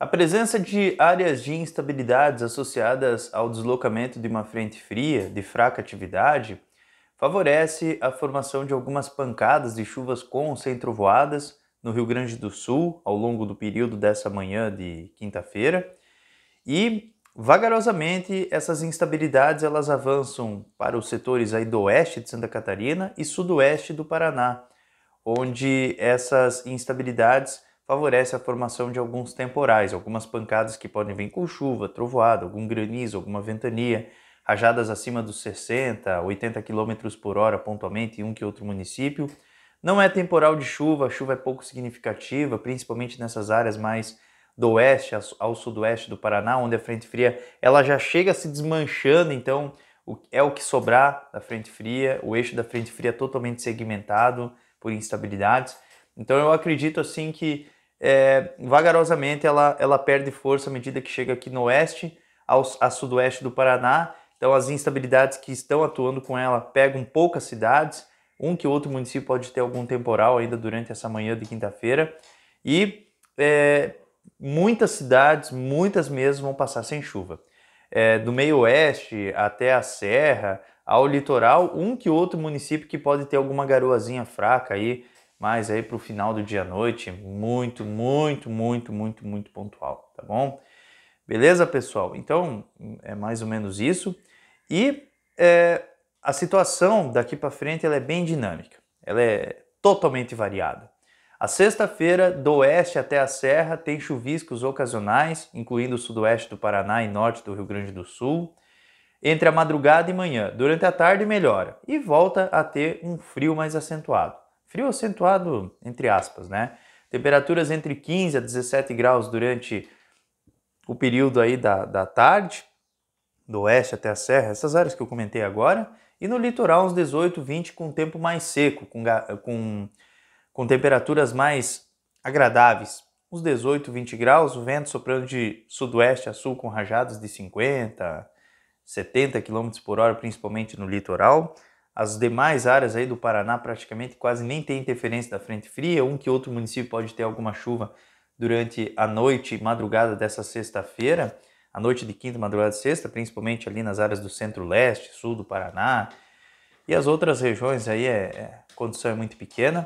A presença de áreas de instabilidades associadas ao deslocamento de uma frente fria de fraca atividade favorece a formação de algumas pancadas de chuvas com centrovoadas no Rio Grande do Sul ao longo do período dessa manhã de quinta-feira e vagarosamente essas instabilidades elas avançam para os setores aí do oeste de Santa Catarina e sudoeste do Paraná, onde essas instabilidades favorece a formação de alguns temporais, algumas pancadas que podem vir com chuva, trovoada, algum granizo, alguma ventania, rajadas acima dos 60, 80 km por hora pontualmente em um que outro município. Não é temporal de chuva, a chuva é pouco significativa, principalmente nessas áreas mais do oeste ao sudoeste do Paraná, onde a frente fria ela já chega se desmanchando, então é o que sobrar da frente fria, o eixo da frente fria é totalmente segmentado por instabilidades. Então eu acredito assim que é, vagarosamente ela, ela perde força à medida que chega aqui no oeste, ao, a sudoeste do Paraná. Então as instabilidades que estão atuando com ela pegam poucas cidades, um que outro município pode ter algum temporal ainda durante essa manhã de quinta-feira. E é, muitas cidades, muitas mesmo, vão passar sem chuva. É, do meio oeste até a serra, ao litoral, um que outro município que pode ter alguma garoazinha fraca aí, mas aí para o final do dia à noite, muito, muito, muito, muito, muito pontual, tá bom? Beleza, pessoal? Então, é mais ou menos isso. E é, a situação daqui para frente ela é bem dinâmica, ela é totalmente variada. A sexta-feira, do oeste até a serra, tem chuviscos ocasionais, incluindo o sudoeste do Paraná e norte do Rio Grande do Sul. Entre a madrugada e manhã, durante a tarde melhora e volta a ter um frio mais acentuado frio acentuado, entre aspas, né? Temperaturas entre 15 a 17 graus durante o período aí da, da tarde, do oeste até a serra, essas áreas que eu comentei agora, e no litoral uns 18, 20 com tempo mais seco, com, com, com temperaturas mais agradáveis, uns 18, 20 graus, o vento soprando de sudoeste a sul com rajadas de 50, 70 km por hora, principalmente no litoral, as demais áreas aí do Paraná praticamente quase nem tem interferência da frente fria, um que outro município pode ter alguma chuva durante a noite e madrugada dessa sexta-feira, a noite de quinta, madrugada de sexta, principalmente ali nas áreas do centro-leste, sul do Paraná, e as outras regiões aí é, é, a condição é muito pequena,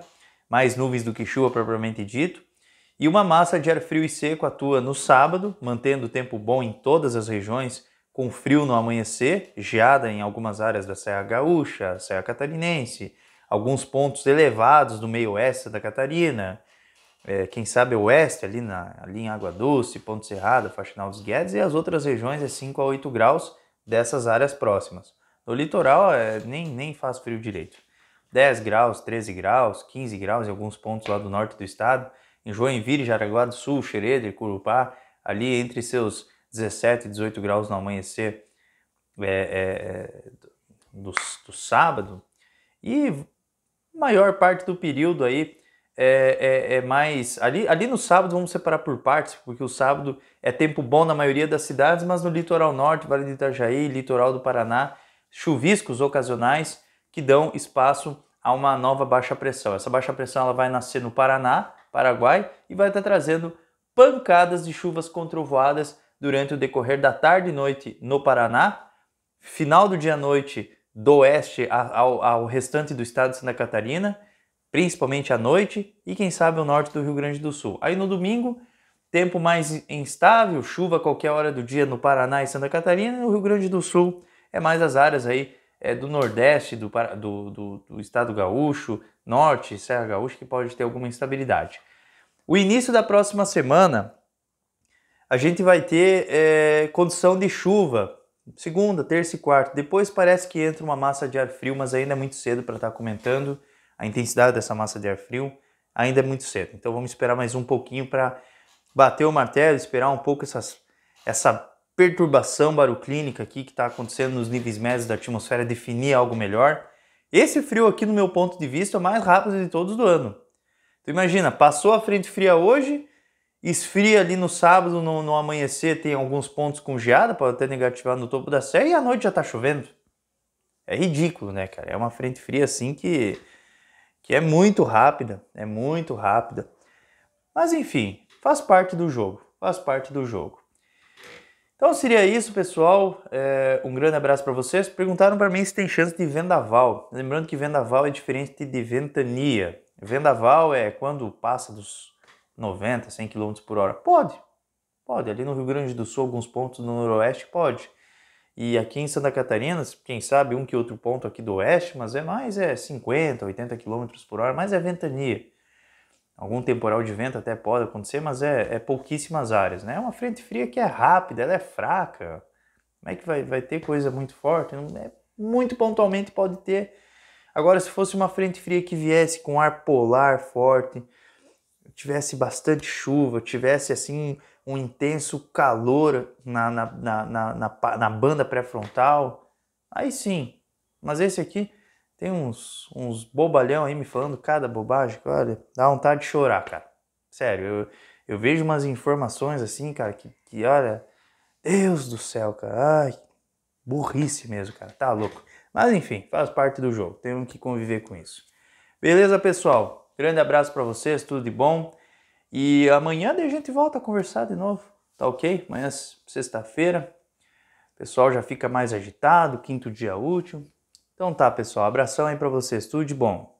mais nuvens do que chuva propriamente dito. E uma massa de ar frio e seco atua no sábado, mantendo o tempo bom em todas as regiões com frio no amanhecer, geada em algumas áreas da Serra Gaúcha, Serra Catarinense, alguns pontos elevados do meio oeste da Catarina, é, quem sabe oeste, ali, na, ali em Água Doce, Ponto Serrada, Faxinal dos Guedes, e as outras regiões é 5 a 8 graus dessas áreas próximas. No litoral é, nem, nem faz frio direito. 10 graus, 13 graus, 15 graus em alguns pontos lá do norte do estado, em Joinville, Jaraguá do Sul, Xereda e Curupá, ali entre seus 17, 18 graus no amanhecer é, é, é, do, do, sábado. E maior parte do período aí é, é, é, mais. Ali, ali no sábado vamos separar por partes, porque o sábado é tempo bom na maioria das cidades, mas no litoral norte, Vale do Itajaí, litoral do Paraná, chuviscos ocasionais que dão espaço a uma nova baixa pressão. Essa baixa pressão ela vai nascer no Paraná, Paraguai, e vai estar trazendo pancadas de chuvas controvoadas durante o decorrer da tarde e noite no Paraná, final do dia à noite do oeste ao, ao restante do estado de Santa Catarina, principalmente à noite, e quem sabe o norte do Rio Grande do Sul. Aí no domingo, tempo mais instável, chuva a qualquer hora do dia no Paraná e Santa Catarina, e no Rio Grande do Sul é mais as áreas aí é, do Nordeste, do, do, do, do, Estado Gaúcho, Norte, Serra Gaúcha, que pode ter alguma instabilidade. O início da próxima semana a gente vai ter é, condição de chuva segunda, terça e quarta. Depois parece que entra uma massa de ar frio, mas ainda é muito cedo para estar tá comentando a intensidade dessa massa de ar frio. Ainda é muito cedo. Então vamos esperar mais um pouquinho para bater o martelo, esperar um pouco essas, essa perturbação baroclínica aqui que está acontecendo nos níveis médios da atmosfera definir algo melhor. Esse frio aqui, no meu ponto de vista, é o mais rápido de todos do ano. Tu imagina, passou a frente fria hoje, esfria ali no sábado, no, no amanhecer, tem alguns pontos com geada, pode até negativar no topo da serra, e à noite já tá chovendo. É ridículo, né, cara? É uma frente fria assim que, que é muito rápida, é muito rápida. Mas enfim, faz parte do jogo, faz parte do jogo. Então seria isso, pessoal. É, um grande abraço para vocês. Perguntaram para mim se tem chance de vendaval. Lembrando que vendaval é diferente de ventania. Vendaval é quando passa dos 90, 100 km por hora? Pode, pode. Ali no Rio Grande do Sul, alguns pontos no Noroeste, pode. E aqui em Santa Catarina, quem sabe um que outro ponto aqui do Oeste, mas é mais é 50, 80 km por hora, mas é ventania. Algum temporal de vento até pode acontecer, mas é, é pouquíssimas áreas, né? É uma frente fria que é rápida, ela é fraca. Como é que vai, vai ter coisa muito forte? é, muito pontualmente pode ter. Agora, se fosse uma frente fria que viesse com ar polar forte, tivesse bastante chuva, tivesse assim um intenso calor na, na, na, na, na banda pré-frontal, aí sim. Mas esse aqui tem uns, uns bobalhão aí me falando cada bobagem, que, olha, dá vontade de chorar, cara. Sério, eu, eu vejo umas informações assim, cara, que, que olha, Deus do céu, cara, ai, burrice mesmo, cara, tá louco. Mas enfim, faz parte do jogo, temos que conviver com isso. Beleza, pessoal? Grande abraço para vocês, tudo de bom. E amanhã a gente volta a conversar de novo, tá ok? Amanhã, sexta-feira, o pessoal já fica mais agitado, quinto dia útil. Então tá, pessoal, abração aí para vocês, tudo de bom.